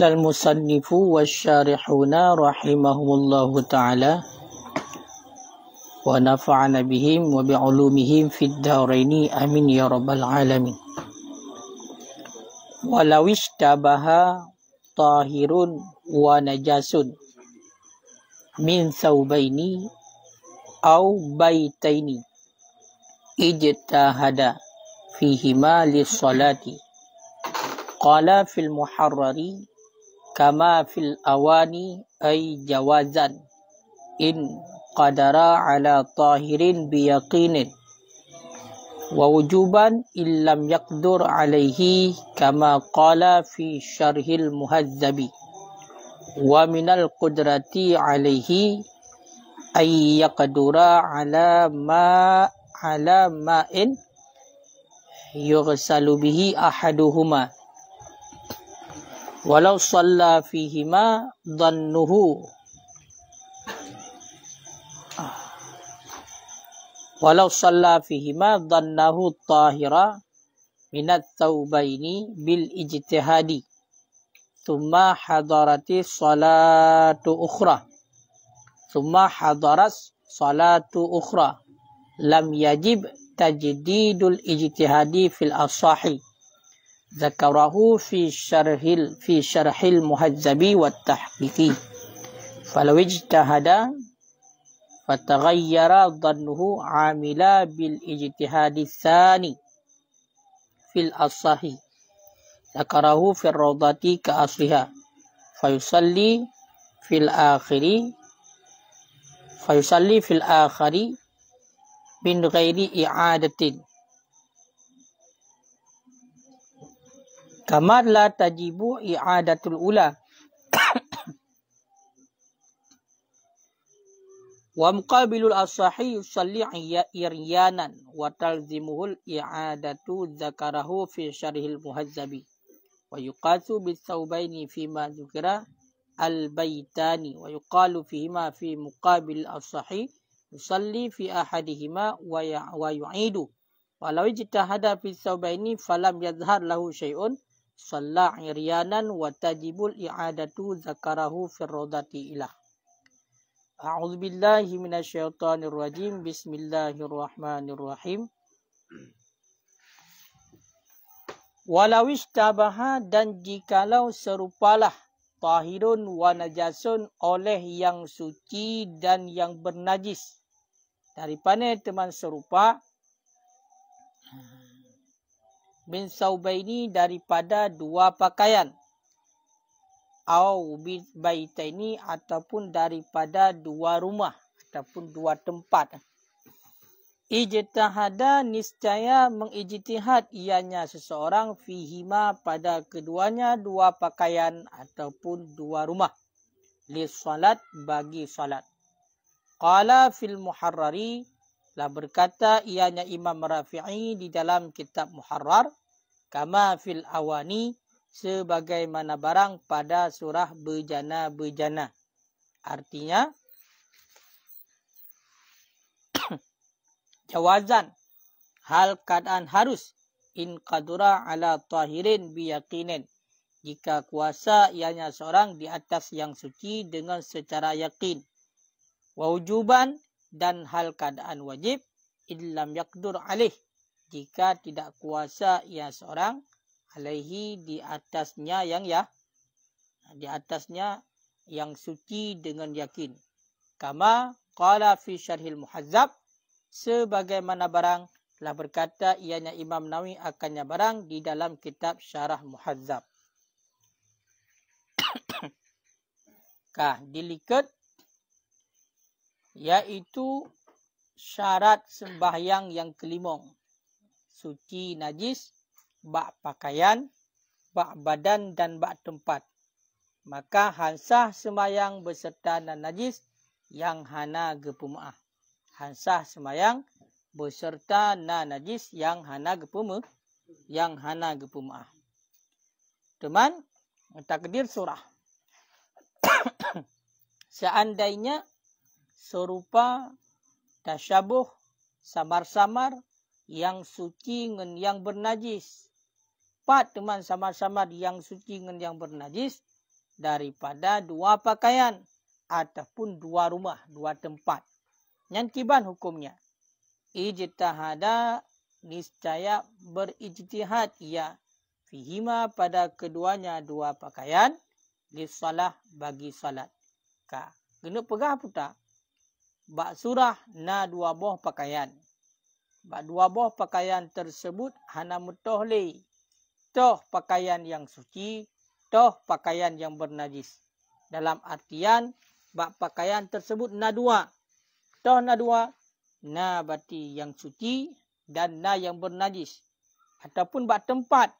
قال المصنف والشارحون رحمهم الله تعالى ونفعنا بهم وبعلومهم في الدارين آمين يا رب العالمين ولو اشتبه طاهر ونجاس من ثوبين أو بيتين اجتهد فيهما للصلاة قال في المحرر كما في الأواني أي جوازا إن قدر على طاهر بيقين ووجوبا إن لم يقدر عليه كما قال في شره المهذب ومن القدرة عليه أن يقدر على ما على ماء يغسل به أحدهما ولو صلى فيهما ظنه ولو صلى فيهما ظنه الطاهر من الثوبين بالاجتهاد ثم حضرت صلاة أخرى ثم حضرت صلاة أخرى لم يجب تجديد الاجتهاد في الأصحيح ذكره في شرح في شرح المهذب والتحقيق فلو اجتهد فتغير ظنه عاملا بالاجتهاد الثاني في الأصح ذكره في الروضة كأصلها فيصلي في الآخر فيصلي في الآخر من غير إعادة Kamar la tajibu i'adatul ula. Wa muqabilul asahi yusalli iryanan. Wa talzimuhul i'adatu zakarahu fi syarihil muhazzabi. Wa yuqasu bisawbaini fima zukira al-baytani. Wa yuqalu fihima fi muqabil asahi. Yusalli fi ahadihima wa ya- yu'idu. Walau jitahada fi sawbaini falam yazhar lahu syai'un salla iryanan wa tajibul i'adatu zakarahu firrodati ilah. A'udzu billahi minasyaitonir rajim. Bismillahirrahmanirrahim. Walau istabaha dan jikalau serupalah tahirun wa najasun oleh yang suci dan yang bernajis. Daripada teman serupa bin Saubaini daripada dua pakaian. Au bin Baitaini ataupun daripada dua rumah ataupun dua tempat. Ijtihada niscaya mengijtihad ianya seseorang fihima pada keduanya dua pakaian ataupun dua rumah. Lis salat bagi salat. Qala fil muharrari lah berkata ianya Imam Rafi'i di dalam kitab Muharrar kama fil awani sebagaimana barang pada surah bejana bejana artinya jawazan hal keadaan harus in qadura ala tahirin bi yaqinin jika kuasa ianya seorang di atas yang suci dengan secara yakin wajuban dan hal keadaan wajib illam yaqdur alih jika tidak kuasa ia seorang alaihi di atasnya yang ya di atasnya yang suci dengan yakin kama qala fi syarhil muhazzab sebagaimana barang telah berkata ianya Imam Nawawi akannya barang di dalam kitab syarah muhazzab kah dilikat yaitu syarat sembahyang yang kelimong suci, najis, bak pakaian, bak badan dan bak tempat. Maka hansah semayang beserta dan najis yang hana gepumah. Hansah semayang beserta na najis yang hana gepumah. Yang hana gepumah. Teman, takdir surah. Seandainya serupa tasyabuh samar-samar yang suci dengan yang bernajis. Pak teman sama-sama yang suci dengan yang bernajis daripada dua pakaian ataupun dua rumah, dua tempat. Yang kiban hukumnya. Ijtihada niscaya berijtihad ia fihima pada keduanya dua pakaian di salah bagi salat. Ka. Genuk pegah pun tak? Bak surah na dua boh pakaian. Dua buah pakaian tersebut hana mutoh le. Toh pakaian yang suci, toh pakaian yang bernajis. Dalam artian, bak pakaian tersebut na dua. Toh na dua, na bati yang suci dan na yang bernajis. Ataupun bak tempat.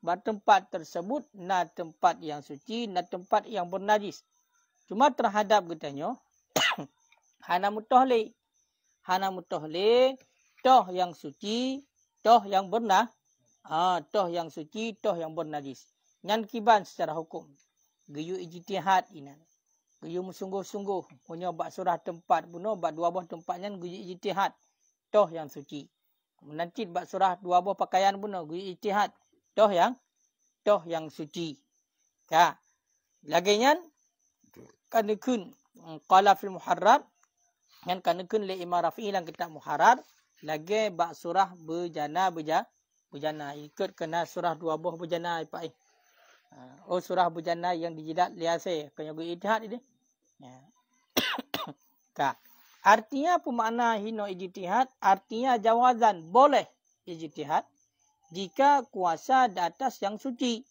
Bak tempat tersebut na tempat yang suci, na tempat yang bernajis. Cuma terhadap kita katanya, hana mutoh le. Hana mutoh le toh yang suci, toh yang benar. Ha, toh yang suci, toh yang bernajis. Nyan kiban secara hukum. Geyu ijtihad ini. Geyu sungguh-sungguh. Punya bak surah tempat bunuh, bak dua buah tempatnya geyu ijtihad. Toh yang suci. Menancit bak surah dua buah pakaian bunuh, geyu ijtihad. Toh yang toh yang suci. Ka. Lagi nyan kanikun, qala fil muharrar yang kanikun le imam rafi'i dalam kitab muharrar lagi bak surah berjana berja, berjana ikut kena surah dua buah berjana Pak. eh. oh surah berjana yang dijilat liase kena gu ijtihad ini. Ya. Artinya Artinya pemakna hino ijtihad artinya jawazan boleh ijtihad jika kuasa di atas yang suci.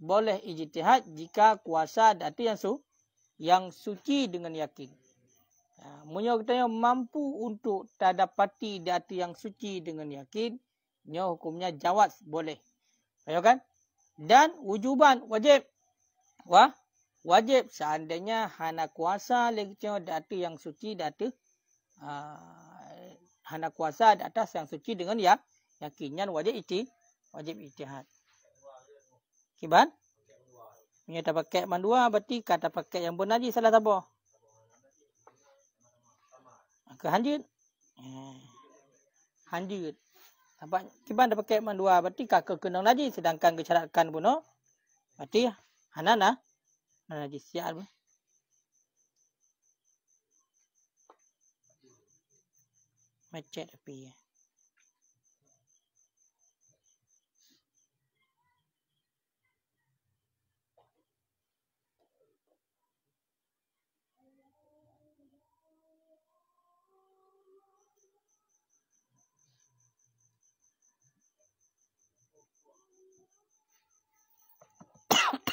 Boleh ijtihad jika kuasa di atas yang su yang suci dengan yakin. Ah, munyo kita yang mampu untuk tadapati di yang suci dengan yakin. Nyo hukumnya jawab boleh. Ayo kan? Dan wujuban wajib. Wah, wajib seandainya hana kuasa lagi cio di yang suci di Uh, hana kuasa di atas yang suci dengan ya yakinnya wajib itu, wajib ijtihad. Kiban? Okay, Minta pakai mandua berarti kata pakai yang benar salah tabo ke Hanjin. Eh, Hanjin. Nampak kiban dapat kiban dua. Berarti kakak kena naji Sedangkan kecerakan pun. No? Berarti Hanan lah. Hanan lagi sial pun. Macet tapi ya. Eh.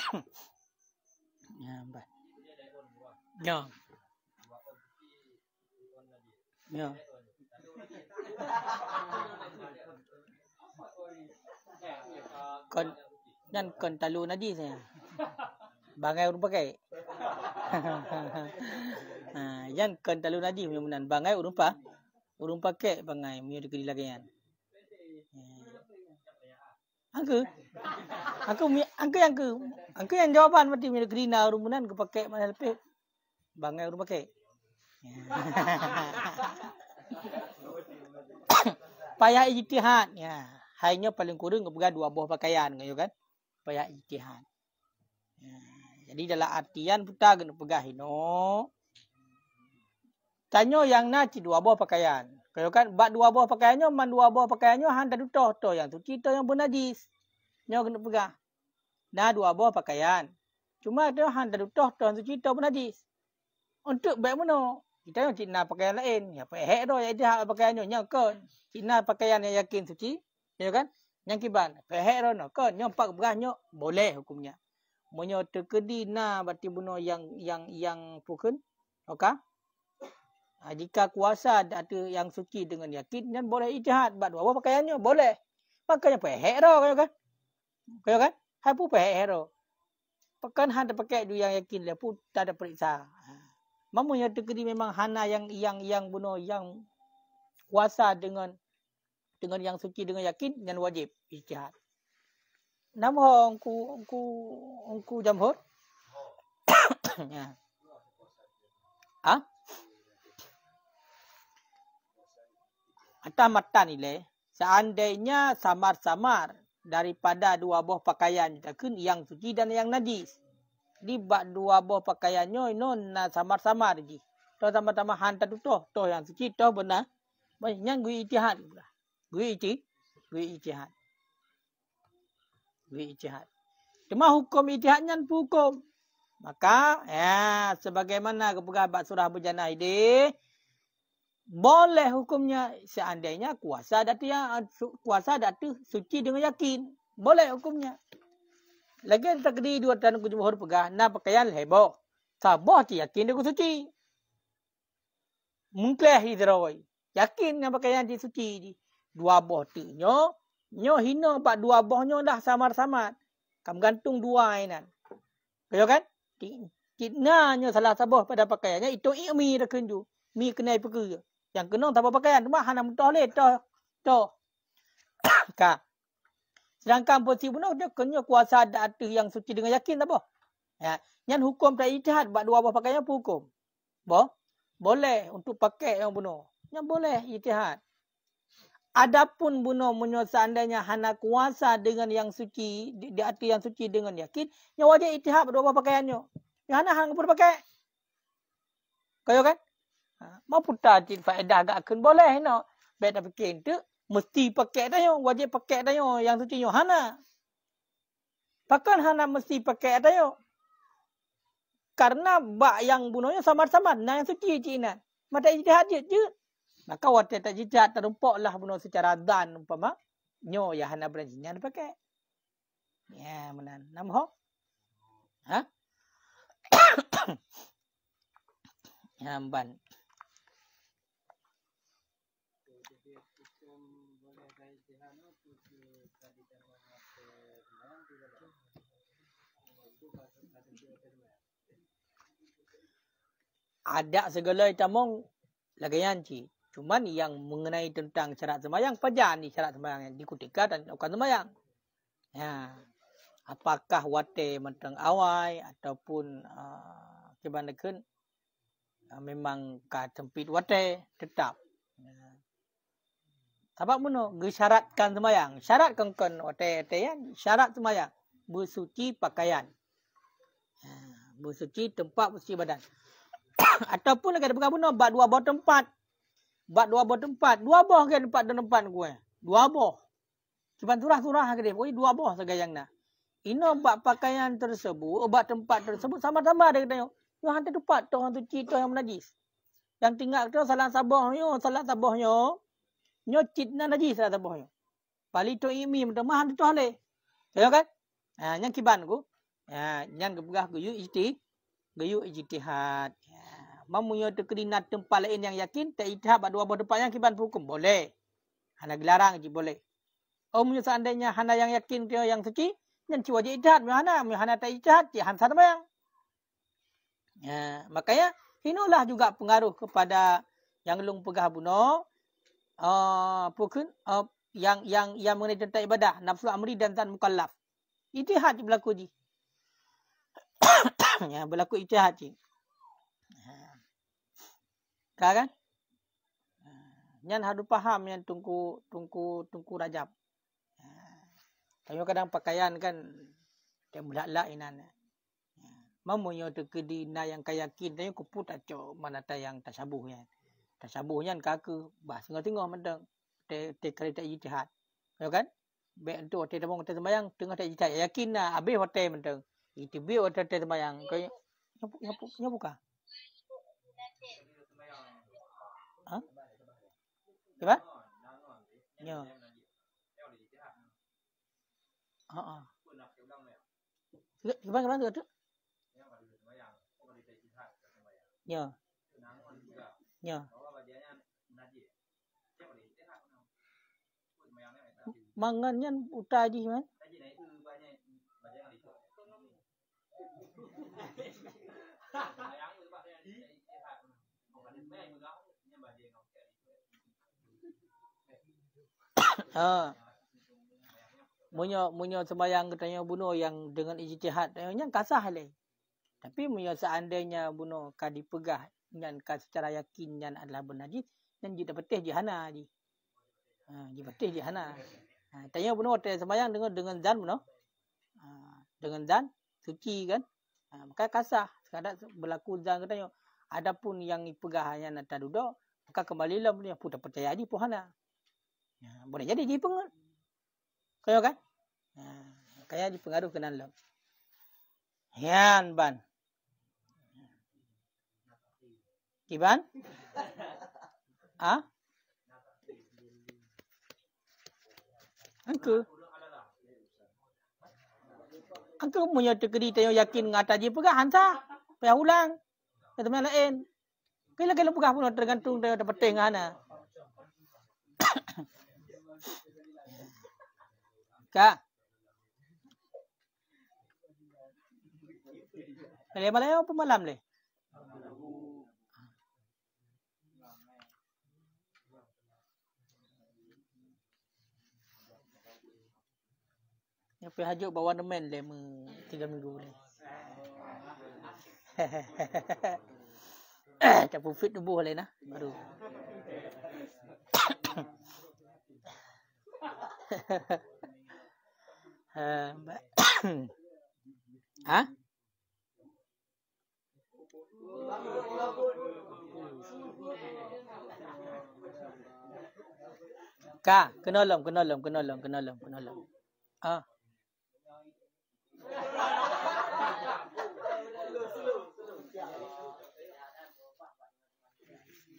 Nampak. Ya. Ya. Kon dan kon talu nadi saya. Bangai urung pakai. ha, yang kon talu nadi punya munan bangai urung pa. Urung pakai bangai punya dekat lagi kan. Angku. Ya. Angku yang angku Angkau yang jawapan mesti punya green lah rumah ke pakai mana lepek. Bangai rumah ke? Payah ijtihad. Ya. Hanya paling kurang kepada dua buah pakaian. Ya kan? Payah ijtihad. Ya. Jadi dalam artian putar kena pegah. No. Tanya yang nanti dua buah pakaian. Kau kan, bak dua buah pakaiannya, man dua buah pakaiannya, han dah dutuh tu yang tu. Cita yang pun najis. Nyo kena pegah dan dua buah pakaian. Cuma ada hang dah dutuh tuan tu cerita pun najis. Untuk baik mana? Kita nak cina pakaian lain. Ya apa hak doh yang dia hak pakaian nyonya ke? Cina pakaian yang yakin suci. Ya kan? Yang kiban. Pehek no. Kan? Yang pak berah nyok. Boleh hukumnya. Munya terkedi na berarti buno yang yang yang pukun. Okey? Ha, jika kuasa ada yang suci dengan yakin dan boleh ijtihad buat dua pakaiannya boleh. Pakaiannya pehek roh kan? Kayo kan? Hai pun pakai error. Pekan hana pakai tu yakin dia pun tak ada periksa. Ha. Mama yang tegeri memang hana yang yang yang bunuh yang kuasa dengan dengan yang suci dengan yakin dan wajib ijtihad. Nama ku ku ongku jamhur. ya. Ha? Atamatta le Seandainya samar-samar daripada dua buah pakaian ditakun yang suci dan yang najis. Di bak dua buah pakaiannya ino na samar-samar ji. Toh sama-sama hantar tu toh, toh yang suci toh benar. Banyaknya gue itihad. Gue iti, gue itihad. Gue itihad. Cuma hukum itihadnya hukum. Maka, ya, sebagaimana kepada bak surah berjana ini, boleh hukumnya seandainya kuasa datu yang kuasa datu suci dengan yakin boleh hukumnya lagi terkini dua tanah kujumur pegah na pakaian heboh sabah ti yakin dia suci mungkleh hidroi yakin na pakaian dia suci dua boh ti nyo nyo hina pak dua boh nyo dah samar-samar kam gantung dua ainan Kau kan ti nyo salah sabah pada pakaiannya itu ikmi rekenju mi kenai pekerja yang kena tak pakaian. Cuma hanya mutah leh. Tuh. Tuh. Ka. Sedangkan posisi bunuh dia kena kuasa data yang suci dengan yakin tak apa. Ya. Yang hukum tak ijahat buat dua buah pakaian pun hukum. Bo? Boleh untuk pakai yang bunuh. Yang boleh ijahat. Adapun bunuh menyuruh seandainya hana kuasa dengan yang suci, di, di hati yang suci dengan yakin, yang wajib ijahat berdua buah pakaiannya. Yang hana hana pun pakai. Kau kan? Ha, Mau putar cik faedah agak akan boleh nak. Baik tak fikir itu. Mesti pakai dah yuk. Wajib pakai dah yuk. Yang tu cik Hana. Pakan Hana mesti pakai dah yuk. Karena bak yang bunuhnya sama-sama. Nah yang suci cik nak. Mata ijtihad hadir je. Maka wajib tak jejak terumpuk lah bunuh secara dan. Umpama. Nyo yang Hana berani nak pakai. Ya, menan. Nama ho? Ha? Ya, ada segala tamong lagi anci. Cuma yang mengenai tentang syarat semayang, pajan ni syarat semayang yang dikutikkan dan bukan semayang. Ya. Apakah wate menteng awai ataupun uh, kebandakan uh, memang kacempit wate tetap. Ya. Sebab mana? Gesyaratkan semayang. Kan kan? Syarat kengken wate wate ya. Syarat semayang. Bersuci pakaian. Ya. Bersuci tempat bersuci badan. ataupun lagi ada bukan benar bab dua buah tempat. Bab dua buah tempat. Dua buah ke tempat dan tempat gue. Dua buah. Cuman turah-turah ke dia. Oi dua buah yang nak. Ino bab pakaian tersebut, eh, bab tempat tersebut sama-sama dia kata. Yang hantar tempat tu yang tu cerita yang najis. Yang tinggal kata salah sabah yo, salah sabah yo. Nyo cit nan najis salah sabah yo. Pali tu imi minta mahan tu hale. Tengok kan? Ha ah, nyang kiban ku. Ha ah, nyang gebah ku yu isti. Gayu ijtihad mamunya terkena tempat lain yang yakin tak itihab dua buah depan yang kiban hukum boleh hana gelarang je boleh Oh omnya seandainya hana yang yakin ke yang suci dan ciwa je itihab hana hana tak itihab je hansan bayang ya makanya inilah juga pengaruh kepada yang lung pegah buno uh, uh, yang yang yang mengenai tentang ibadah nafsu amri dan tan mukallaf itihad berlaku ji ya berlaku itihad ji Kan? kan? Yang hadu faham yang tungku tungku tungku rajab. Kami ah, kadang pakaian kan dia mulak-lak inan. Ah, Memunyo tu kedina yang kaya yakin dan ku put aco mana ta yang tasabuh ya. Tasabuh yang kaku Bah, tengah tengah mendeng te te kali tak jihad. Ya kan? Baik tu hotel tembang hotel tembang tengah tak jihad yakin nah habis hotel mendeng. Itu bi hotel tembang kau yang yang buka. Kenapa? Ờ, Nhờ. Heeh. Gimana gimana tuh? Nhờ. Nhờ. Mangannya utai di mana? Hãy subscribe cho kênh Ghiền Mì Gõ Để không bỏ lỡ những video hấp dẫn ha. Munya munya sembahyang katanya bunuh yang dengan ijtihad eh, yang yang kasah le, Tapi munya seandainya bunuh ka dipegah dan ka secara yakin yang adalah benar di dan di dapatih di hana di. Ha di dapatih di hana. Ha tanya bunuh tanya sembahyang dengan dengan zan bunuh. Ha dengan zan suci kan. Ha maka kasah sekadar berlaku zan katanya adapun yang dipegah yang nak duduk maka kembali lah punya pun dapat percaya di pohana. Ha, boleh jadi dia pengut. Kaya kan? Ha, kaya dipengaruh kena dalam. Hian ban. Kiban? Ha? Angku. Angku punya tekeri tayo yakin ngata je pegah kan? hantar. Payah ulang. Kata main lain. Kila-kila pegah pun tergantung dengan dapat tengah anak. Kak. Dari malam apa malam leh? Yang pergi hajuk bawa nemen lima tiga minggu ni. Tak pun fit nubuh lain lah. Aduh. Ha ha ha ha? Ka, kena lom, kena lom, kena lom, kena lom, kena lom. Ha.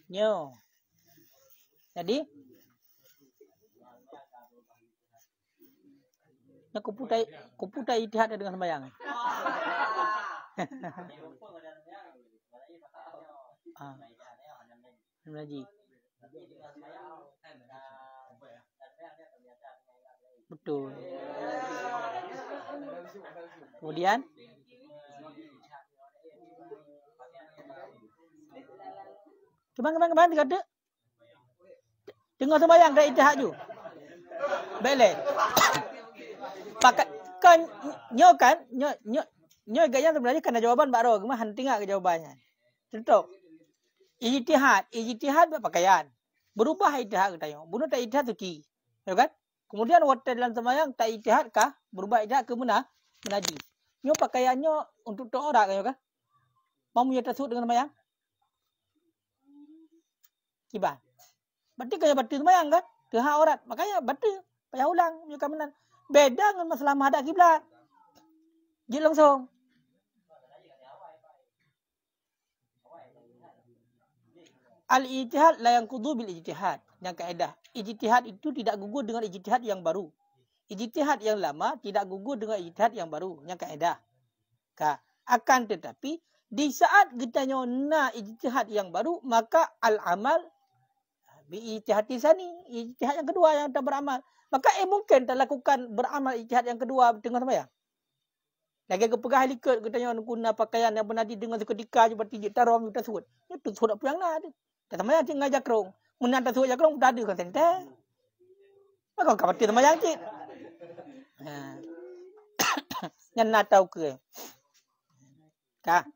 Nyo. Jadi, Yang ku putai ku putai itihad dengan sembahyang. Eh? Ah. Mengaji. Betul. Kemudian Kemang kemang kemang dia kata Tengah sembahyang dah itihad tu. bele. Maka kan nyo kan nyo nyo nyo gaya sebenarnya kena jawapan baru cuma mah hanti ke jawabannya. Contoh. Ijtihad, ijtihad pakaian. Berubah ijtihad kita yo. Bunuh tak ijtihad tu ki. Ya kan? Kemudian waktu dalam semayang tak ijtihad kah? Berubah ijtihad ke mana? Menaji. Nyo pakaiannya untuk tu orang kan ya kan? Mau nyo tersebut dengan semayang? Kibar. Berarti kaya batu semayang kan? Tuhan orang. Makanya batu. Payah ulang. Nyo kamenan. Beda dengan masalah menghadap kiblat. Jadi langsung. Al-ijtihad la yang kudu bil ijtihad. Yang kaedah. Ijtihad itu tidak gugur dengan ijtihad yang baru. Ijtihad yang lama tidak gugur dengan ijtihad yang baru. Yang kaedah. Ka. Akan tetapi, di saat kita nak ijtihad yang baru, maka al-amal ijtihad di sana, ijtihad yang kedua yang dah beramal. Maka eh mungkin dah lakukan beramal ijtihad yang kedua dengan apa ya? Lagi ke pegah helikot, kita tanya guna pakaian yang benar di dengan seketika je berarti dia tarong kita suut. Itu sudah apa yang ada. Lah kita tanya cik ngajak kerong. Menang tak suut jakrong, dah ada kan sana. Maka kau sama yang cik. Ha. Yang nak tahu ke? Tak.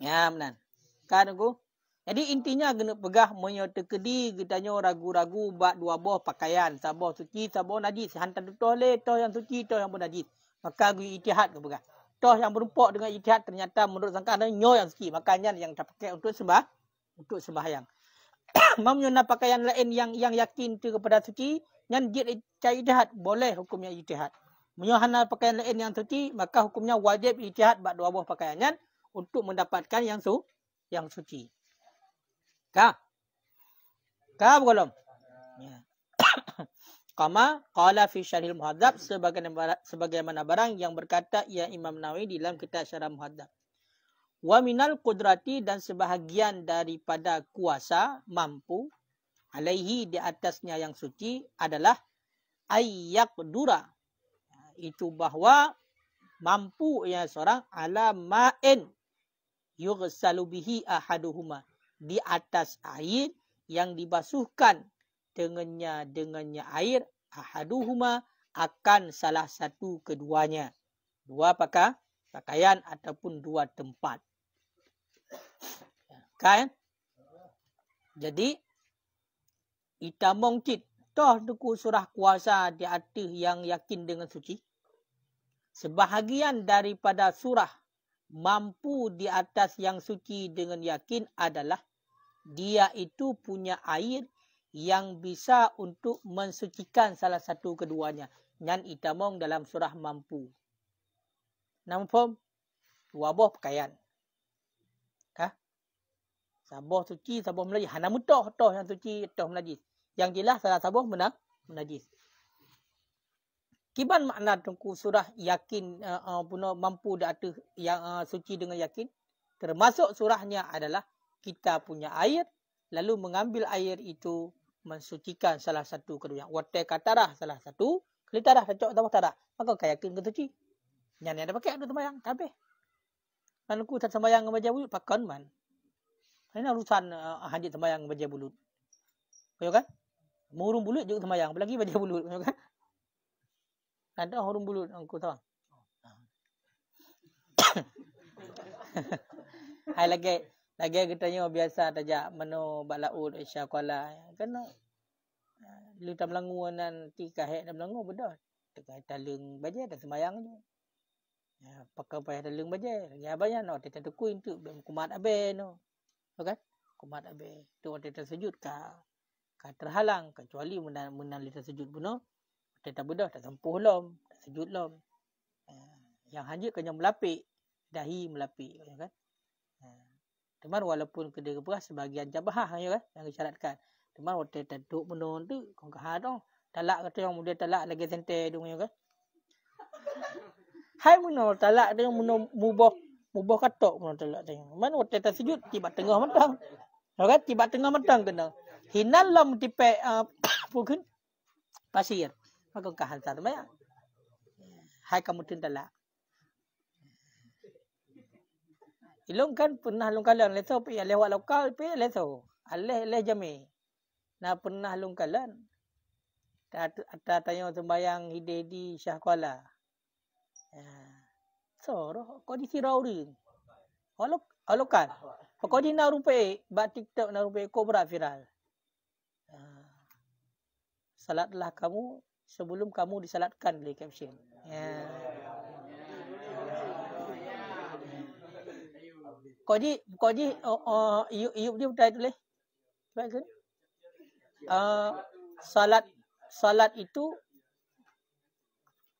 Ya, menang. Kan aku? Jadi intinya kena pegah menyerta kedi, getanya ragu-ragu buat dua boh pakaian. Sabah suci, sabah najis. Hantar tu toh toh yang suci, toh yang pun najis. Maka gue itihad ke pegah. Toh yang berumpak dengan itihad ternyata menurut sangka ada nyo yang suci. Makanya yang tak pakai untuk sembah, untuk sembahyang. Mau nak pakaian lain yang yang yakin tu kepada suci, yang dia cai itihad, boleh hukumnya itihad. Menyerta pakaian lain yang suci, maka hukumnya wajib itihad buat dua boh pakaiannya untuk mendapatkan yang su yang suci. Ka. Ka belum? Ya. Kama qala fi syarhil muhadzab sebagaimana barang yang berkata ya Imam Nawawi di dalam kitab syarah muhadzab. Wa minal qudrati dan sebahagian daripada kuasa mampu alaihi di atasnya yang suci adalah ayyak dura. Itu bahawa mampu yang seorang ala ma'in yughsalu bihi ahaduhuma di atas air yang dibasuhkan dengannya dengannya air ahaduhuma akan salah satu keduanya dua pakai pakaian ataupun dua tempat kan jadi ita mungkin toh duku surah kuasa di atas yang yakin dengan suci sebahagian daripada surah mampu di atas yang suci dengan yakin adalah dia itu punya air yang bisa untuk mensucikan salah satu keduanya. Nyan itamong dalam surah mampu. Namun, pom? Dua pakaian. Ha? Sabah suci, sabah menajis. Hana mutoh, toh yang suci, toh menajis. Yang jelas salah sabah menang, menajis. Kiban makna tengku surah yakin uh, uh, puno mampu dah tu yang uh, suci dengan yakin termasuk surahnya adalah kita punya air lalu mengambil air itu mensucikan salah satu kedua wate katarah salah satu kelitarah sejak tahu tak dah maka kaya ke suci yang ada pakai ada sembahyang kabeh manku tak sembahyang ngaja wujud pakon man ini urusan uh, eh, hadis sembahyang baca bulut. Kau kan? Murung bulut juga sembahyang, apalagi baca bulut, kau kan? Ada hurung bulut engkau tahu. Hai lagi lagi kita tanya biasa tajak mano balaud isya kuala kena ha, lu tak melangu nan ti kahek dan melangu bedah tengah talung bajet dan sembayang je ya pakai payah talung bajet lagi abanya no tetu tekuin kan? tu kumat abe no okey kumat abe tu waktu tersejut ka ka terhalang kecuali menan menan lita sejud puno tetap bedah tak sempuh lom tak sejud lom ha, yang hanya kena melapik dahi melapik kan Teman walaupun kedai beras sebahagian jabahah ya kan yang disyaratkan. Teman waktu tetuk menon tu kong ka hadong. Talak kata yang muda talak lagi sente, dong ya kan. Hai muno talak dia muno mubah mubah katok muno talak tengok. Teman waktu tersejut tiba tengah matang. Ya kan tiba tengah matang kena. Hinan lam tipe pukun ah, pasir. Maka kahal satu banyak. Hai kamu tindalak. Ilum kan pernah lung kalan leso pi alih wak lokal pi leso. Alih alih jami. Na pernah lung kalan. Ada tanya sembayang hide di Syah Kuala. Ah, so, roh, kau di sirau ni. Alokan. Kau di nak rupai, buat TikTok nak rupai, kau berat viral. Ah, salatlah kamu sebelum kamu disalatkan oleh caption. Ya. Kau ni, kau ni, uh, oh, uh, oh, Iyub ni bertanya tulis. Cepat ke ah, salat, salat itu,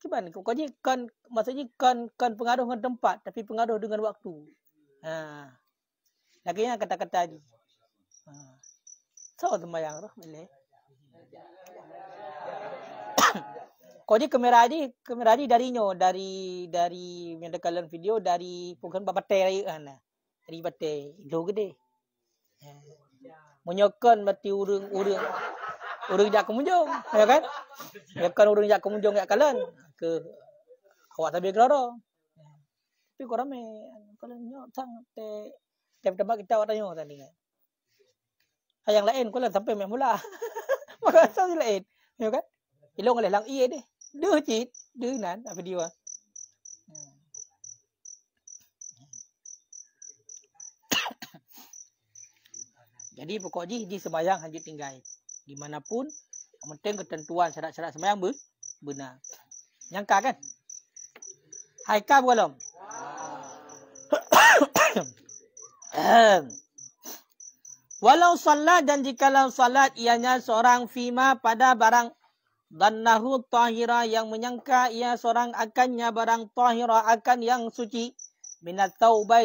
gimana? Kau ni kan, maksudnya kan, kan pengaruh dengan tempat, tapi pengaruh dengan waktu. Ha. Lagi yang kata-kata ni. Ha. Ah. tu semayang roh, boleh. Kau ni kamera ni, kamera ni darinya, dari, dari, yang dekat dalam video, dari, bukan bapak teri, kan? Ha ribate logde menyokan mati urung urung urung jak kemunjung ya kan menyokan urung jak kemunjung jak kalan ke awak tabi keloro tapi kau ramai kalau nyok tang te tem tembak kita awak tanya tadi kan yang lain kau lah sampai memula maka asal lain ya kan ilong oleh lang iye deh deh cit deh nan apa dia Jadi berkoji di sembahyang haji tinggal. Di mana pun, penting ketentuan syarat-syarat sembahyang ber benar. Nyangka kan? Hai Haikal belum? Walau salat dan jika jikalau salat ianya seorang fima pada barang dannahu tahira yang menyangka ia seorang akannya barang tahira akan yang suci minat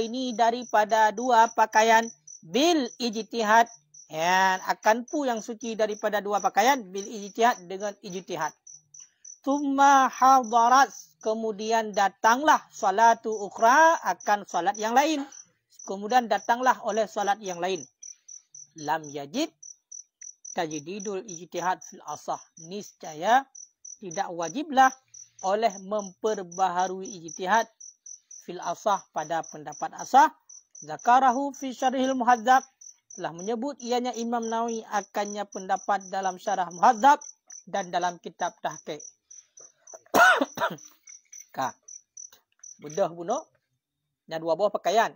ini daripada dua pakaian bil ijtihad dan akan pu yang suci daripada dua pakaian bil ijtihad dengan ijtihad summa hadarat kemudian datanglah salatu ukhra akan salat yang lain kemudian datanglah oleh salat yang lain lam yajid tajdidul ijtihad fil asah niscaya tidak wajiblah oleh memperbaharui ijtihad fil asah pada pendapat asah Zakarahu fi syarihil muhadzab. Telah menyebut ianya Imam Nawawi akannya pendapat dalam syarah muhadzab dan dalam kitab tahqiq. Ka. Mudah bunuh. bunuh. Dan dua buah pakaian.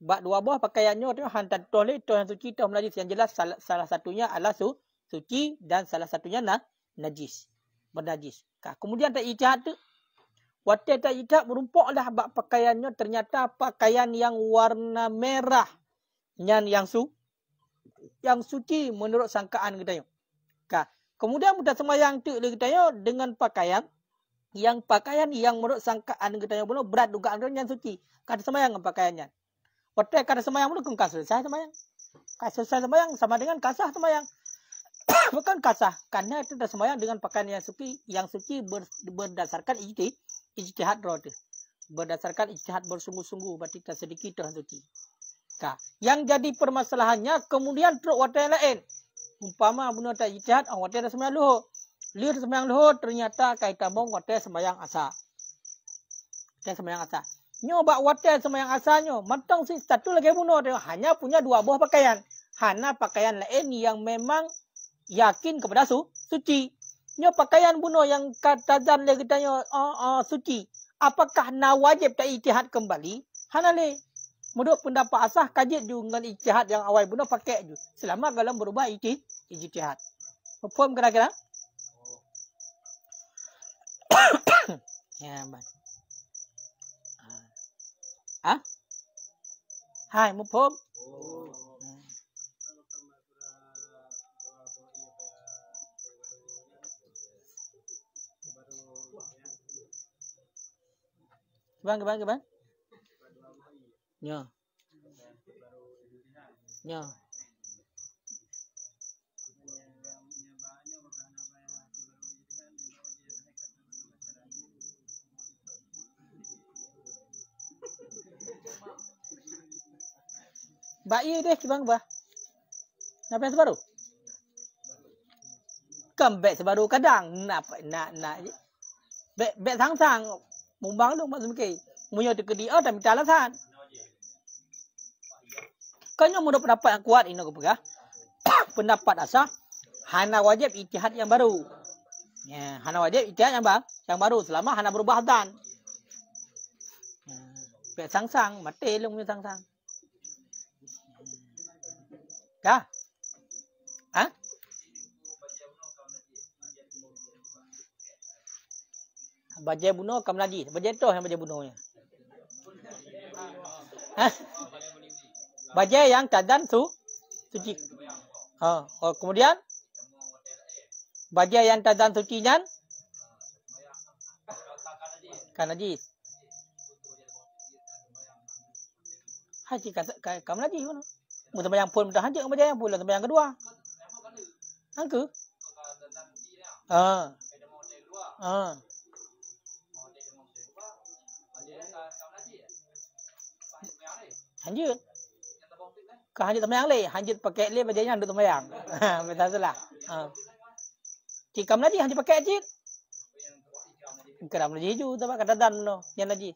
Bak dua buah pakaiannya tu hantar tuh ni tuh yang suci tuh najis yang jelas salah, salah satunya adalah su, suci dan salah satunya na najis. Bernajis. Kah. Kemudian tak ijtihad tu Wati tak ijab lah bak pakaiannya ternyata pakaian yang warna merah. Nyan yang su. Yang suci menurut sangkaan katanya. Ka. Kemudian muda semayang tu kita katanya dengan pakaian. Yang pakaian yang menurut sangkaan kita pun berat juga dengan yang suci. Kata semayang dengan pakaiannya. Wati kata semayang pun kan selesai semayang. Kata selesai semayang sama dengan kasah semayang. Bukan kasah. Karena itu dah semayang dengan pakaian yang suci. Yang suci ber, berdasarkan ijtihad ijtihad rod. Berdasarkan ijtihad bersungguh-sungguh berarti tak sedikit dah suci. Ka. Yang jadi permasalahannya kemudian teruk wartai lain. Umpama bunuh tak ijtihad, oh, wartai dah sembahyang luhur. Lihat sembahyang luhur ternyata kaitan bong wartai semayang asa, dan semayang asa, Nyo bak semayang sembahyang asalnya. Matang si satu lagi bunuh. Dia hanya punya dua buah pakaian. Hana pakaian lain yang memang yakin kepada su, suci. Ini pakaian bunuh yang kata Zam dia tanya uh, ah, suci. Apakah na wajib tak itihad kembali? Hana leh. pun dapat asah kajit juga dengan itihad yang awal bunuh pakai tu. Selama dalam berubah itih, itihad. Perform kira-kira? ya, man. Ha? Ah. Ah? Hai, mumpung. Bang, bang, bang. Ya. Ya. Baik ya deh, bang, bang. Apa yang sebaru? Come back sebaru kadang. Nak, nak, nak. Bek, bek sang-sang. Bek, sang-sang. มุมบางลงมาสมกี้มุยอดกดีเอาแต่มีตาละท่านก็ยังมุดอุปนัปปะอันกว่าอินอกุปกะอุปนัปปะอาศะฮานาวาจีบอิทธิฮัดยังบารูฮานาวาจีบอิทธิฮัดยังบังยังบารูสลามะฮานาบรูบาฮ์ดานเปิดสังสังมาเตลงมีสังสังก้า Bajai bunuh akan melaji. Bajai tu yang bajai bunuhnya. Ha? Bajai yang keadaan tu, suci. Ha. Oh, kemudian? Bajai yang keadaan suci dan? Kan najis. Haji kata, kan najis pun. muda yang pun, muda hancur dengan bajai yang lah, pun. muda yang kedua. Angka? Ha. Ha. Ha. hanjut. Kau hanjut temayang leh, hanjut pakai leh ha, macam yang duduk temayang. Ha, betul salah. Ha. Cikam lagi hanjut pakai cik. Keram lagi hiju, tapi kata dan no, yang lagi.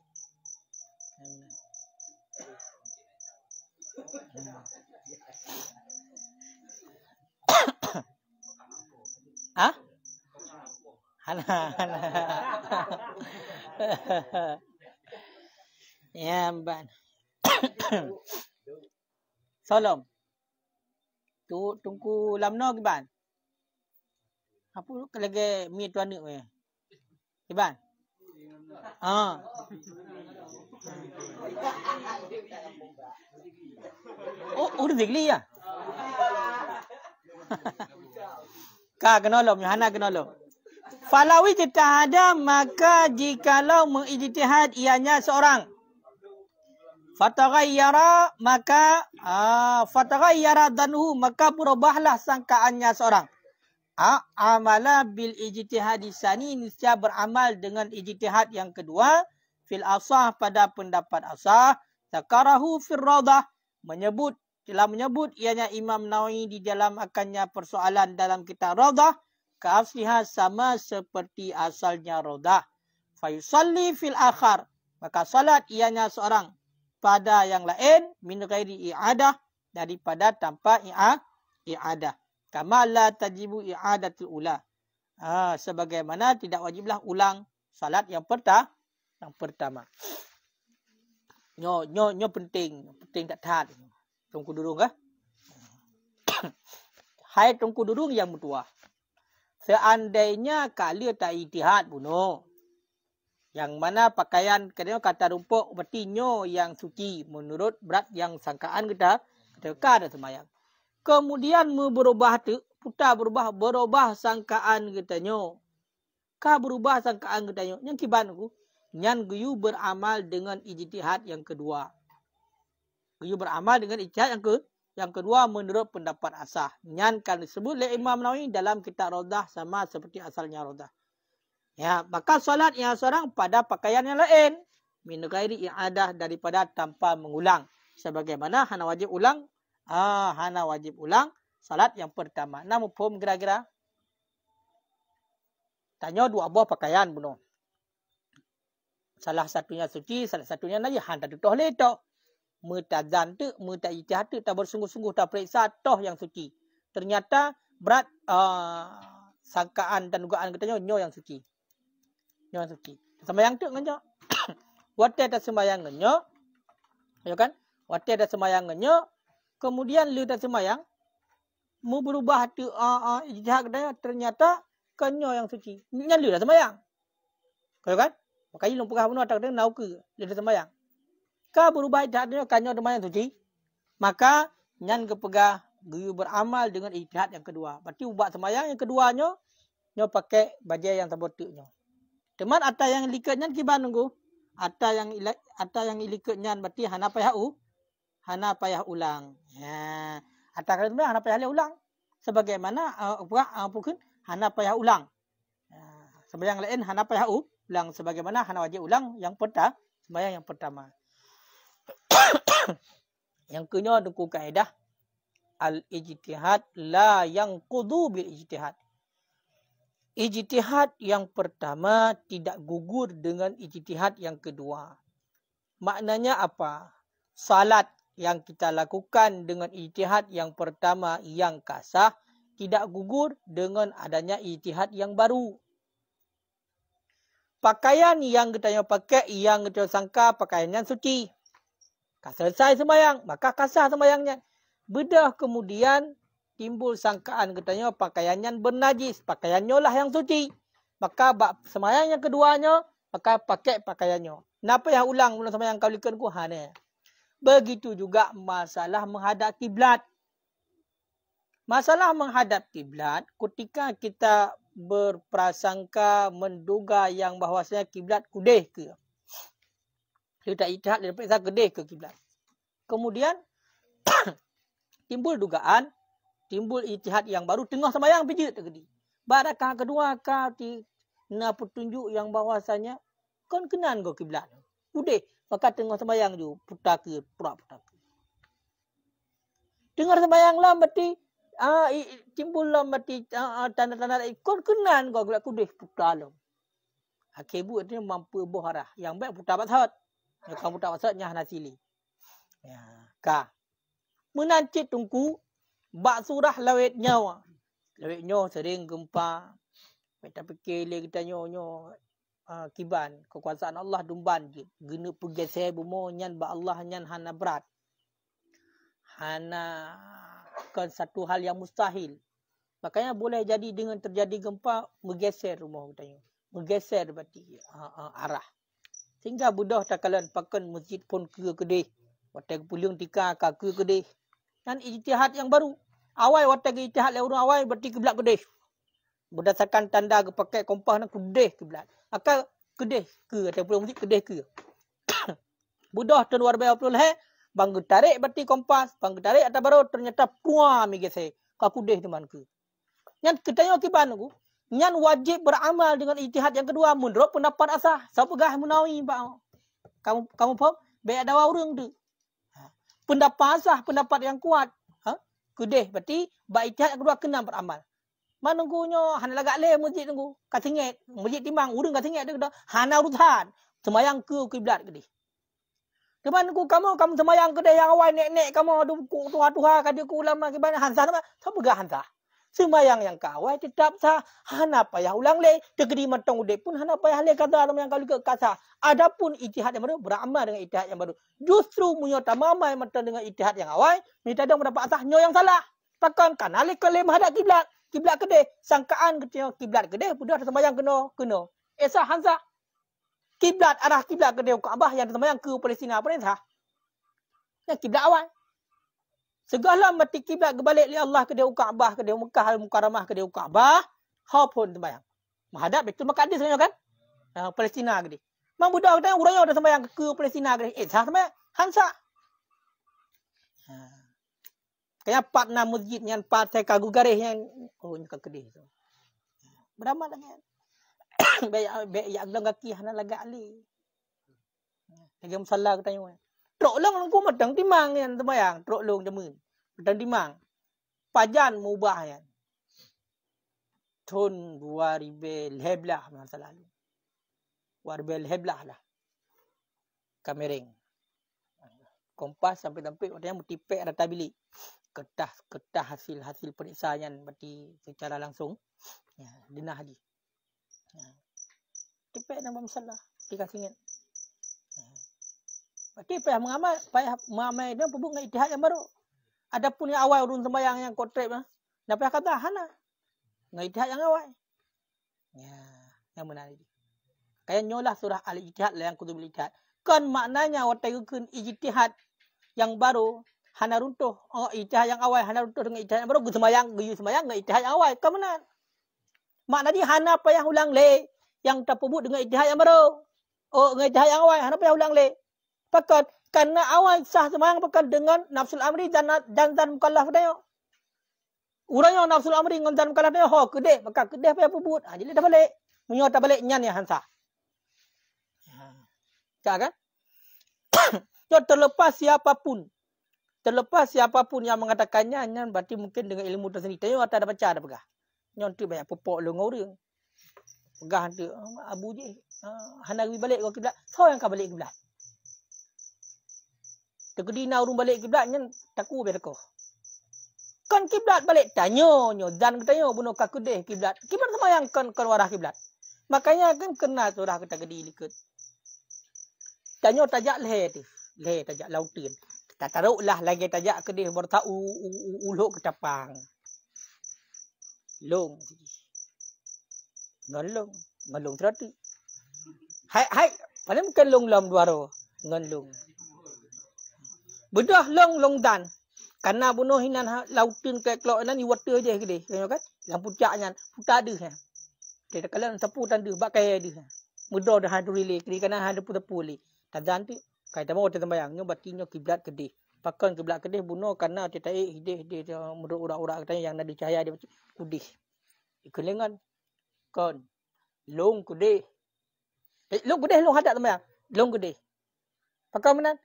Ha? Hana, hana. Ya, yeah, mbak. Salam. Tu tungku lamno ke ban? Apa lu kelege mi tu anak we? Ke ban? Ha. Oh, ur oh, digli ya. Ka kena lo mi hana kena lo. Falawi tidak ada maka jikalau mengijtihad ianya seorang. Fataghayyara maka ah fataghayyara dhanhu maka berubahlah sangkaannya seorang. A amala bil ijtihadisani niscaya beramal dengan ijtihad yang kedua fil asah pada pendapat asah takarahu fil radah menyebut telah menyebut ianya Imam Nawawi di dalam akannya persoalan dalam kitab Radah ka sama seperti asalnya Radah fa fil akhar maka salat ianya seorang pada yang lain min ghairi i'adah daripada tanpa i'adah. kamala la tajibu i'adatul ula. Ha, sebagaimana tidak wajiblah ulang salat yang pertama. Yang pertama. Nyo, nyo, nyo penting. Penting tak tahan. tunggu dulu ke? Eh. Hai tunggu dulu yang mutuah. Seandainya kali tak itihad bunuh. Yang mana pakaian kena kata rumput berarti nyo yang suci menurut berat yang sangkaan kita ketika ada semayang. Kemudian mu berubah tu, putar berubah, berubah sangkaan kita nyo. Ka berubah sangkaan kita nyo. Yang kiban aku, nyan guyu beramal dengan ijtihad yang kedua. Guyu beramal dengan ijtihad yang ke yang kedua menurut pendapat asah. Nyang kan disebut oleh Imam Nawawi dalam kitab Rodah sama seperti asalnya Rodah. Ya, maka solat yang seorang pada pakaian yang lain. Minukairi yang ada daripada tanpa mengulang. Sebagaimana hana wajib ulang? Ah, hana wajib ulang salat yang pertama. Namun pun gerak-gerak. Tanya dua buah pakaian bunuh. Salah satunya suci, salah satunya najis. Han tak tutuh letak. Mata zantik, mata itihati, tak bersungguh-sungguh, tak periksa, toh yang suci. Ternyata berat uh, sangkaan dan dugaan kita nyo yang suci yang suci. Sembayang tu ngenyo. Wate ada sembayang ngenyo. Ya kan? Wate ada sembayang ngenyo. Kemudian lu ada sembayang. Mu berubah tu a a ijtihad dah ternyata kenyo yang suci. Kan? Nyal lu ada sembayang. Ya kan? Maka ilung pegah pun ada nak ke lu ada sembayang. Ka berubah dah dia kenyo ada sembayang suci. Maka nyan ke pegah guru beramal dengan ijtihad yang kedua. Berarti ubat sembayang yang keduanya nyo pakai baje yang tabotuknya teman atas yang ilikat nyan kibar nunggu. Atas yang ilik, atas yang ilikat nyan berarti hana payah u. Hana payah ulang. Ya. Atas kata teman hana payah le ulang. Sebagaimana uh, eh, eh, pukul hana payah ulang. Ya. Sebagai lain hana payah u. Ulang sebagaimana hana wajib ulang yang pertama. Sembayang yang pertama. yang kenyataan dukung kaedah. Al-ijtihad la yang kudu bil-ijtihad. Ijtihad yang pertama tidak gugur dengan ijtihad yang kedua. Maknanya apa? Salat yang kita lakukan dengan ijtihad yang pertama yang kasah tidak gugur dengan adanya ijtihad yang baru. Pakaian yang kita pakai yang kita sangka pakaiannya suci. Kasah selesai sembahyang, maka kasah sembahyangnya. Bedah kemudian timbul sangkaan katanya pakaiannya bernajis. Pakaiannya lah yang suci. Maka bak semayang yang keduanya, maka pakai pakaiannya. Kenapa yang ulang mula semayang kau likan ku? Hane. Begitu juga masalah menghadap kiblat. Masalah menghadap kiblat ketika kita berprasangka menduga yang bahawasanya kiblat kudeh ke. Dia tak ijtihad daripada kita kedeh ke kiblat. Kemudian timbul dugaan timbul itihad yang baru tengah sembahyang pijit tadi. Barakah kedua kau ti nak petunjuk yang bahawasanya kon kenan kau kiblat. Udah, maka tengah sembahyang tu putar ke pura putar. Dengar sembahyang lah mati ah timbul lah mati ah, ah, tanda-tanda ah, kon kenan kau kiblat kudih putar lah. itu ha, mampu boharah. Yang baik putar pasal. Kalau putar pasal, nyah nasili. Ya. Ka. Menancit tungku, Bak surah lawet nyawa. Lawet nyawa sering gempa. Kita fikir dia kita nyawa nyawa. Uh, ah, kiban. Kekuasaan Allah dumban je. Gena pergeser bumo nyan ba Allah nyan hana berat. Hana kan satu hal yang mustahil. Makanya boleh jadi dengan terjadi gempa menggeser rumah kita nyawa. Menggeser berarti uh, ah, uh, ah, arah. Sehingga budah tak kalan pakan masjid pun ke kedih. Wata pulung tika kaku kedih. Dan ijtihad yang baru. Awai watak itihad le urung awai berarti kiblat kedih. Berdasarkan tanda ke pakai kompas nak kedih kiblat. Akal kedih ke atau ataupun musik kedih ke. Budah tu warbai apa leh? Bang tarik berarti kompas, bang tarik atau baru ternyata puah mige se. Ka kedih tu manku. Yang ketanya ke ban aku? Yang wajib beramal dengan itihad yang kedua menurut pendapat asah. Siapa gah munawi pak Kamu kamu faham? Be ada orang tu. Ha. Pendapat asah, pendapat yang kuat kudeh berarti baitiat kedua kena beramal mana gunyo hana lagak leh masjid tunggu katingat masjid timbang urung katingat dak hana lah urutan semayang ke kiblat gede Kemana ku kamu kamu semayang kedai yang awal nenek kamu aduh ku tua tua kadi ku ulama kibana hansa nama siapa gak hansa Semayang yang kawai tetap sah. Hana payah ulang leh. Tegeri matang udik pun hana payah leh kata alam yang kali kekat sah. Adapun itihad yang baru beramal dengan itihad yang baru. Justru menyata mamai matang dengan itihad yang awal. Minta ada mendapat sah nyo yang salah. Takkan kan alih kelem menghadap kiblat. Kiblat gede. Sangkaan ketika kiblat gede. Pudah tersemayang kena. Kena. Eh sah hansa. Kiblat arah kiblat gede. Kau abah yang semayang ke Palestina apa ni sah. Yang kiblat awal. Segala mati kiblat kebalik li Allah ke dia Ka'bah ke dia Mekah al Mukarramah ke dia Ka'bah, hau pun sembahyang. Menghadap Baitul Maqdis sebenarnya kan? Uh, Palestina ke dia. Mang budak kata orang yang sembahyang ke Palestina ke dia. Eh, sah sembahyang. Hansa. Ha. Kayak patna masjid yang partai kagu garis yang oh ni kagu dia tu. Beramal lah kan. Baik ya Allah kaki hana lagak ali. Lagi musalla ke tanya. Truk lah orang kumat tang timang yang temayang. Truk lah orang jamin. Tang timang. Pajan mubah yang. Tun dua ribe leblah masa lalu. Warbe lah. Kamering. Kompas sampai tampil. yang mutipek rata bilik. Ketah-ketah hasil-hasil periksa yang berarti secara langsung. Ya, denah lagi. Ya. Tipek nama masalah. Tika singit. Berarti payah mengamal, payah mengamal dia pun dengan itihad yang baru. Ada pun yang awal urun sembahyang yang kontrak Ha? Dan payah kata, hana. Dengan itihad yang awal. Ya, yang mana menarik. Kaya nyolah surah al-ijtihad lah yang kutub al-ijtihad. Kan maknanya waktu itu watayukun ijtihad yang baru, hana runtuh. Oh, ijtihad yang awal, hana runtuh dengan ijtihad yang baru. Gua sembahyang, gua sembahyang dengan ijtihad yang awal. Kan menan. Maknanya hana payah ulang le? yang terpubut dengan ijtihad yang baru. Oh, dengan ijtihad yang awal, hana payah ulang le? Pakat kerana awal sah semayang pakat dengan nafsul amri dan dan dan mukallaf dia. Urang yang nafsul amri dengan dan mukallaf dia hok kedek maka kedek apa buat. Ha jadi dah balik. Munyo dah balik nyan yang hansah. Ha. Tak kan? Jadi ya, terlepas siapapun terlepas siapapun yang mengatakannya nyan berarti mungkin dengan ilmu tersendiri. Tanya orang ada baca ada pegah. Nyon tu banyak pepok lu ngoreng. Pegah tu Abu je. Ha balik kau kita. Sao yang kau balik kiblat? Tegedina urung balik kiblat nyen taku be rekoh. Kan kiblat balik tanyo nyo dan tanyo buno kaku deh kiblat. Kiblat sama yang kan kan warah kiblat. Makanya kan kena surah kita gedi likut. Tanyo tajak leh tu. Leh tajak lautin. Kita taruk lah lagi tajak ke deh bertak uluk ke capang. Long. Ngon long. Ngon long terhati. Hai hai. Paling bukan long lam dua roh. Ngon long. Bedah long long dan. karena bunuh hinan ha, lautin ke kelok nan ni water je gede. Tengok kan? Yang pucak nyan, putar de kan. Kita kala nan tepu tan de bakai de kan? ha. Mudah dah hadu rile kiri kanan hadu putepu li. Tadan ti kai tambah otak tambah yang batinyo kiblat gede. Pakon kiblat gede bunuh kana tetai hideh de de mudah urak-urak katanya yang nadi cahaya dia kudih. Kelengan kan? kon long kudih. Eh, long kudih long hadak tambah yang. Long kudih. Pakon menan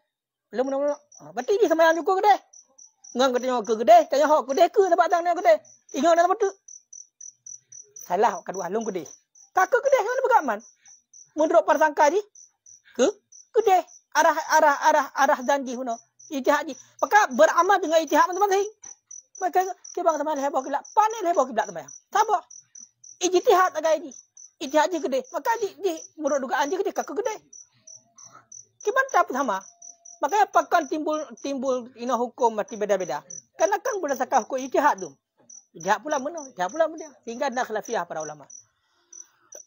belum mula mula. Ah, Berarti dia sembahyang juga ke deh? Ngang kata nyawa ke ke deh? Tanya hok ke deh ke nampak tang ni ke deh? Ingat dalam betul. Salah hok kedua halung ke deh? Kakak ke deh mana bergaman? Menurut persangka ni? Ke? Ke deh? Arah, arah, arah, arah janji huna. Itihak ni. Maka beramal dengan itihak teman-teman. Maka ke bang teman lebar kiblat. Panik lebar kiblat teman. Sama. Ijtihad agak ini. Ijtihad je gede. Maka di, di, menurut dugaan je gede. Kakak gede. Kiman tak apa sama. Makanya apakah timbul timbul ina hukum mati beda-beda? Kan akan berdasarkan hukum ijtihad tu. Ijtihad pula mana? Ijtihad pula mana? hingga nak khilafiah para ulama.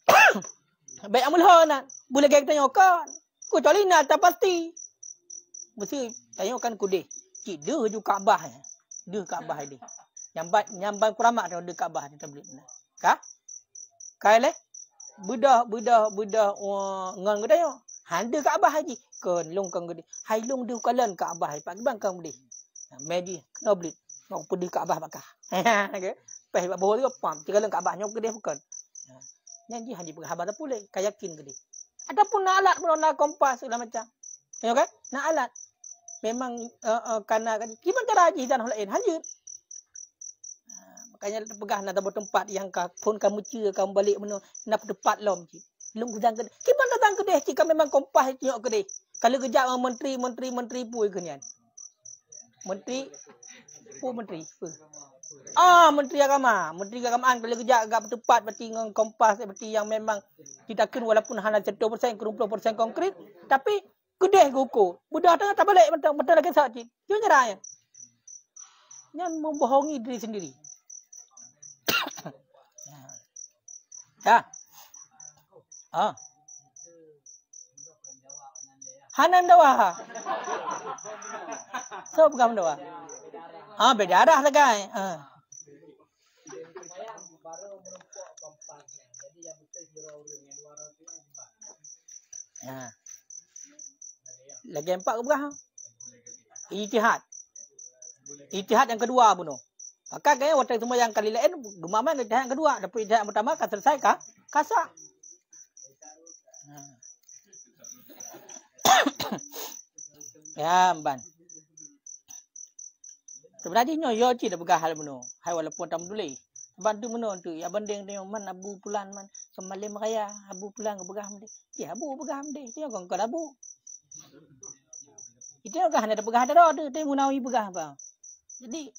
Baik amul hana, Boleh kita tanya kan? Kau cari nak tak pasti. Mesti tanya kan kudih. Cik dah juga Kaabah. Dah Kaabah ini. Nyambat nyambat kuramat tu dekat bah di tablik. Ka? Kailah. Bedah bedah bedah uh, ngan gedayo. Handa ke abah kan long kan gede hai long di kalan ka abah hai pak bang kan boleh medi kena beli nak pergi ka abah bakah okey pas bab bohor tu pam tinggalan ka abah nyok gede bukan janji haji berhabar tak boleh ka yakin gede ataupun nak alat pun nak kompas segala macam tengok, okay? nak alat memang uh, eh, uh, eh, kana gede kan, gimana cara haji dan lain haji makanya pegah lah nak dapat tempat yang ka pun kamu cia kamu balik lah, mana nak tempat lom cik Lung kudang kedai. Kipan datang kedai. Jika memang kompas itu nyok kedai. Kalau kejap orang menteri, menteri, menteri pun ke ni kan? Menteri? Pun menteri? Ah, menteri agama. Menteri agama kan kalau kejap agak tepat berarti dengan kompas berarti yang memang kita kena walaupun hanya 10% puluh 20% konkret tapi kedih ke hukum. Budak tengah tak balik mentah-mentah lagi sahaja. Dia menyerah ya. Yang membohongi diri sendiri. ah. Ah. Hanan doa. So bukan doa. Ah ha, berdarah lah kan. Ha. Lagi empat ke bukan? Ijtihad. Ijtihad yang kedua pun tu. Maka kan waktu semua yang kali lain, gemamai ijtihad yang kedua. Dapat ijtihad pertama, kan selesai kah? Kasar. Ya, ban. Sebenarnya yo ci dah pegah hal menu. Hai walaupun tak peduli. Bantu menu tu ya bending dengan man abu pulan man semalam meraya abu pulang, ke pegah mende. Ya eh, abu pegah mende. Tengok kau kau abu. Itu yang kahana dah pegah dah tu tengok nawi pegah apa. Jadi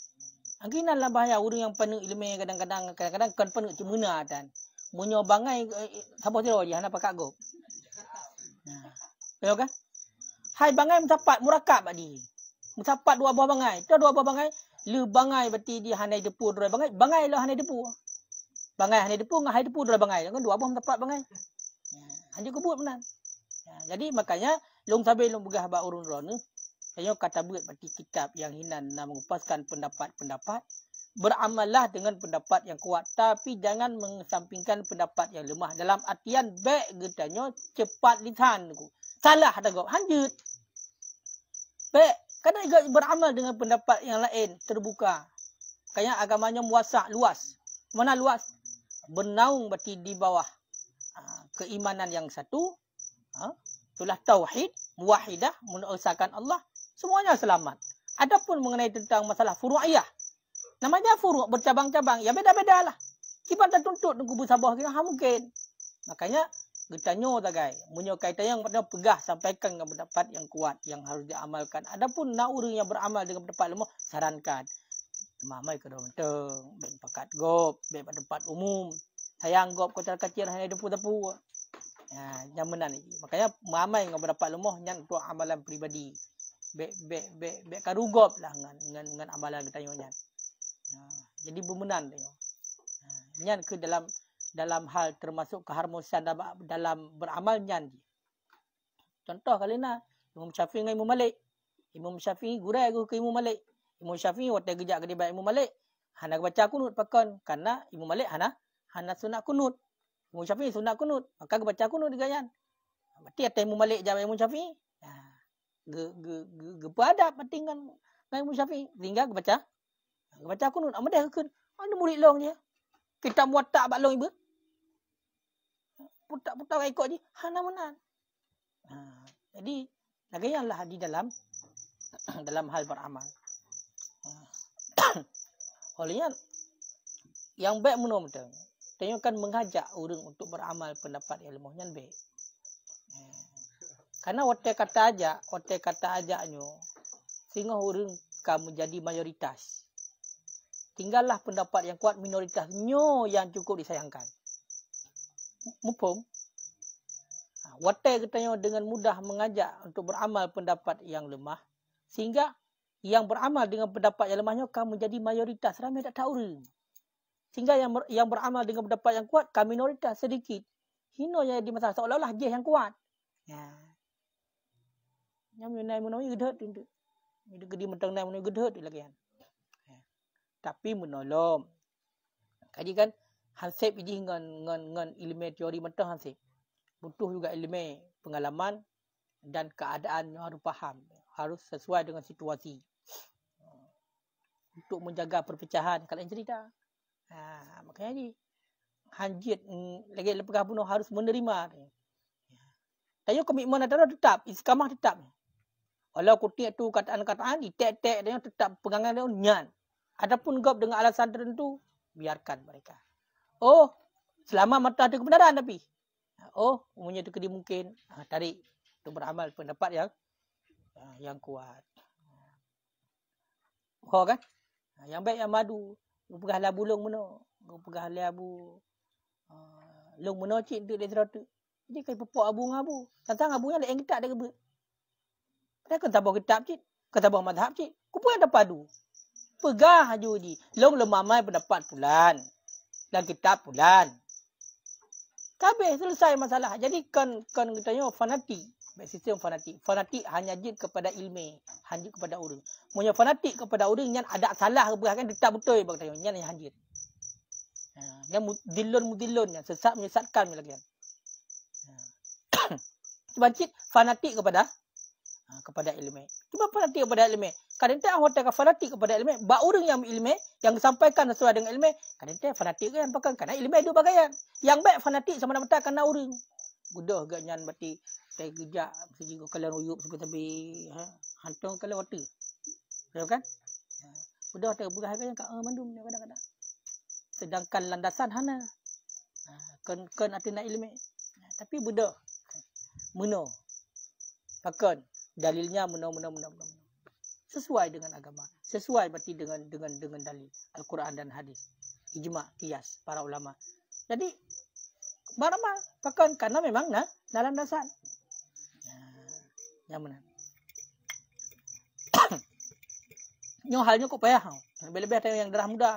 angina lah bahaya urang yang penuh ilmu kadang-kadang kadang-kadang kan penuh cemuna dan menyobangai eh, eh, sabo tiro ya nak pakak go. Ha. Nah. kan? Hai bangai mencapat murakab tadi. Mencapat dua buah bangai. Tu dua buah bangai. Le bangai berarti di hanai depu dua bangai. Bangai lah hanai depu. Bangai hanai depu dengan hai depu dua bangai. Kan dua buah mencapat bangai. Ya, hanya kebut benar. Ya, jadi makanya long sabai long begah ba urun ron. Kayo kata buat berarti kitab yang hinan nak lah, mengupaskan pendapat-pendapat beramallah dengan pendapat yang kuat tapi jangan mengesampingkan pendapat yang lemah dalam artian baik getanyo cepat ditahan. ku salah tengok hanjut baik kerana juga beramal dengan pendapat yang lain terbuka kerana agamanya muasak luas mana luas bernaung berarti di bawah ha, keimanan yang satu ha, itulah tauhid muahidah, menerusakan Allah semuanya selamat adapun mengenai tentang masalah furu'iyah namanya furu' bercabang-cabang ya beda-bedalah kita tuntut di kubu Sabah kita ha, mungkin makanya tak, bertanya tagai punya yang pada pegah sampaikan dengan pendapat yang kuat yang harus diamalkan adapun nak orang yang beramal dengan pendapat lemah sarankan mamai ke dalam tong ben pakat gop ben pada tempat umum sayang gop kota kecil hanya depu depu ha ya, nyamanan ini makanya mamai dengan pendapat lemah yang tu amalan pribadi. be be be be karugop lah dengan dengan, dengan amalan bertanya ha jadi bermenan tengok ha nyan ke dalam dalam hal termasuk keharmonisan dalam, dalam beramalnya nanti. Contoh kali nak, Imam Syafi'i dengan Imam Malik. Imam Syafi'i gurai aku ke Imam Malik. Imam Syafi'i waktu gejak ke dia Imam Malik. Hana baca kunut pakon. Karena Imam Malik Hana, Hana sunat kunut. Imam Syafi'i sunat kunut. Maka aku baca kunut juga kan. Berarti atas Imam Malik jawab Imam Syafi'i. Ha. Ge, ge, ge, ge, beradab berarti dengan, Imam Syafi'i. Sehingga aku baca. Aku baca kunut. Amadah ke kun. Mana ah, murid long dia? Kita muat tak abad long ibu putar-putar rekod lah ni hana menan. Ha, jadi lagayanlah di dalam dalam hal beramal. Ha. Olehnya yang baik mun betul. Tanya kan mengajak orang untuk beramal pendapat ilmu yang baik. Ha. Karena wate kata ajak, wate kata ajaknyo sehingga orang kamu jadi mayoritas. Tinggallah pendapat yang kuat minoritas nyo yang cukup disayangkan mufum ha, watai katanya dengan mudah mengajak untuk beramal pendapat yang lemah sehingga yang beramal dengan pendapat yang lemahnya akan menjadi mayoritas ramai tak tahu sehingga yang ber, yang beramal dengan pendapat yang kuat kami minoritas sedikit hina yang di masa seolah-olah jeh yang kuat ya yang menaik menaik gedhe tu tu itu gedhe mentang naik menaik gedhe tu lagi kan ya. tapi menolong kaji kan? hansep ini dengan dengan dengan ilmu teori mentah hansep. Butuh juga ilmu pengalaman dan keadaan yang harus faham. Harus sesuai dengan situasi. Untuk menjaga perpecahan. Kalau yang cerita. Ha, makanya ni. Hanjit. Lagi lepas bunuh harus menerima. Tanya komitmen adalah tetap. Iskamah tetap. Walau kutik tu kataan-kataan. Itek-tek dia tetap pegangan dia. Nyan. Adapun gap dengan alasan tertentu. Biarkan mereka. Oh, selama mata ada kebenaran tapi. Oh, umumnya itu kedi mungkin. Ha, tarik untuk beramal pendapat yang ha, yang kuat. Oh kan? Ha, yang baik yang madu. Pegah labu long mana? Pegah labu. Long mana cik tu dia terata. Ini kaya pepuk abu dengan abu. Tentang abu yang lain ketak dia kebut. Kenapa kau tabah ketap cik? Kau tabah madhab cik? Kau pun ada padu. Pegah je di. Long lemamai pendapat pulan dan tetap bulan. Kabeh selesai masalah. Jadi kan kan kita tanya fanatik. Baik sistem fanatik. Fanatik hanya jid kepada ilmu, hanya kepada orang. Munya fanatik kepada orang yang ada salah ke kan tetap betul bagi tanya yang yang hanjir. Ha, yang mudillun mudillun yang sesat menyesatkan lagi kan. Ha. Sebab fanatik kepada ha, kepada ilmu. Cuba fanatik kepada ilmu kadang-kadang orang hotel akan fanatik kepada ilmu bak orang yang ilmu yang disampaikan sesuai dengan ilmu kadang-kadang fanatik kan bukan kerana ilmu itu bagaian yang baik fanatik sama mata kena orang gudah gaknyan mati tai gejak sejuk kalau uyup sebut tapi ha hantung kalau water betul kan ha. gudah tak bukan hal yang kat uh, kadang-kadang sedangkan landasan hana ha, kan kan ati nak ilmu ha, tapi budak mena pakon dalilnya mena mena mena mena sesuai dengan agama sesuai berarti dengan dengan dengan dalil Al-Quran dan hadis ijma kias para ulama jadi barama pakan karena memang nak dalam dasar nah, yang mana nyo halnya kok payah lebih-lebih tengok yang darah muda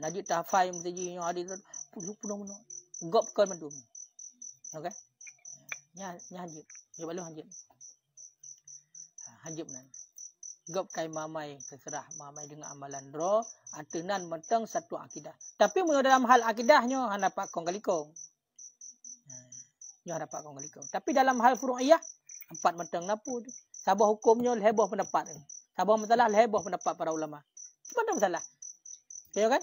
najis Tafai Mesti Nyo Adi Puno-puno Gop kan mentum Okay Nyo Hanjib Nyo Balu najis Hanjib Nyo gop kai mamai terserah mamai dengan amalan ro antenan mentang satu akidah tapi mun dalam hal akidahnya han dapat kong kali kong hmm, nya dapat kong kali tapi dalam hal furu'iyah empat mentang napa tu sabah hukumnya lebah pendapat sabah masalah lebah pendapat para ulama mana masalah ya okay, kan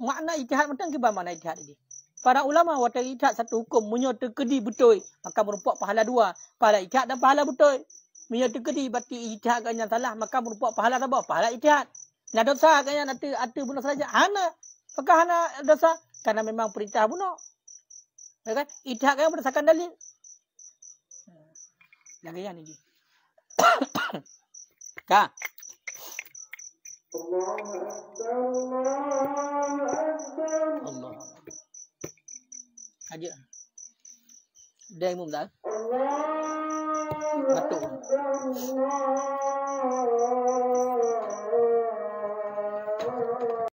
makna ijtihad mentang ke mana ijtihad ini para ulama waktu ijtihad satu hukum menyo terkedi betul maka merupak pahala dua pahala ijtihad dan pahala betul Minyak tu batu berarti ijtihad kan yang salah. Maka berbuat pahala sabar. Pahala ijtihad. Nak dosa kan yang nanti ada bunuh saja. Hana. Maka hana dosa. Karena memang perintah bunuh. Ya kan? Ijtihad kan berdasarkan dalil. Jaga yang ni je. Allah. Allah. Allah. Allah. Allah. Allah. Dia imum dah. Matuk.